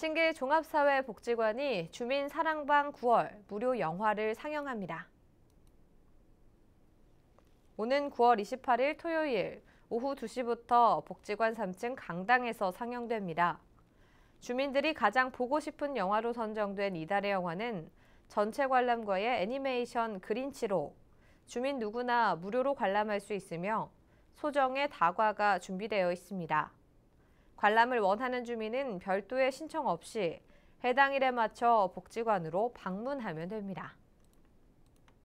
신계 종합사회복지관이 주민 사랑방 9월 무료 영화를 상영합니다. 오는 9월 28일 토요일 오후 2시부터 복지관 3층 강당에서 상영됩니다. 주민들이 가장 보고 싶은 영화로 선정된 이달의 영화는 전체 관람과의 애니메이션 그린치로 주민 누구나 무료로 관람할 수 있으며 소정의 다과가 준비되어 있습니다. 관람을 원하는 주민은 별도의 신청 없이 해당 일에 맞춰 복지관으로 방문하면 됩니다.